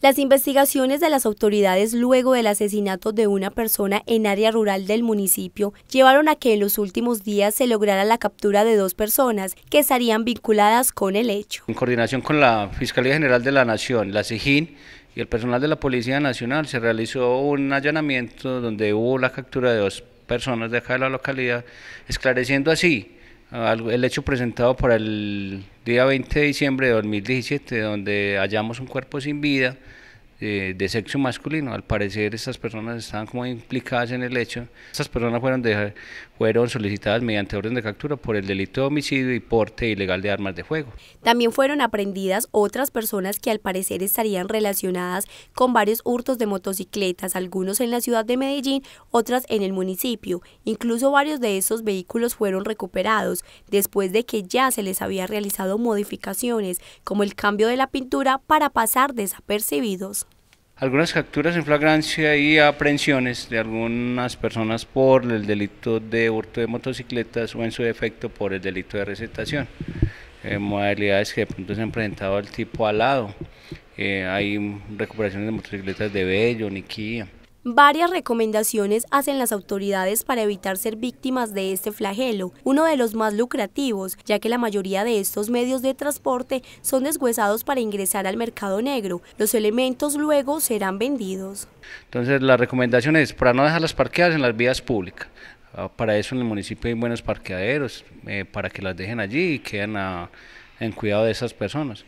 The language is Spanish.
Las investigaciones de las autoridades luego del asesinato de una persona en área rural del municipio llevaron a que en los últimos días se lograra la captura de dos personas que estarían vinculadas con el hecho. En coordinación con la Fiscalía General de la Nación, la SIGIN y el personal de la Policía Nacional se realizó un allanamiento donde hubo la captura de dos personas de acá de la localidad, esclareciendo así el hecho presentado para el día 20 de diciembre de 2017, donde hallamos un cuerpo sin vida eh, de sexo masculino. Al parecer estas personas estaban como implicadas en el hecho. Estas personas fueron, fueron solicitadas mediante orden de captura por el delito de homicidio y porte ilegal de armas de fuego. También fueron aprendidas otras personas que al parecer estarían relacionadas con varios hurtos de motocicletas, algunos en la ciudad de Medellín, otras en el municipio. Incluso varios de esos vehículos fueron recuperados después de que ya se les había realizado modificaciones, como el cambio de la pintura para pasar desapercibidos algunas capturas en flagrancia y aprehensiones de algunas personas por el delito de hurto de motocicletas o en su defecto por el delito de recetación. Eh, modalidades que de pronto se han presentado al tipo alado. Eh, hay recuperaciones de motocicletas de Bello, Niquía. Varias recomendaciones hacen las autoridades para evitar ser víctimas de este flagelo, uno de los más lucrativos, ya que la mayoría de estos medios de transporte son deshuesados para ingresar al mercado negro. Los elementos luego serán vendidos. Entonces, la recomendación es para no dejar las parqueadas en las vías públicas. Ah, para eso en el municipio hay buenos parqueaderos, eh, para que las dejen allí y queden ah, en cuidado de esas personas.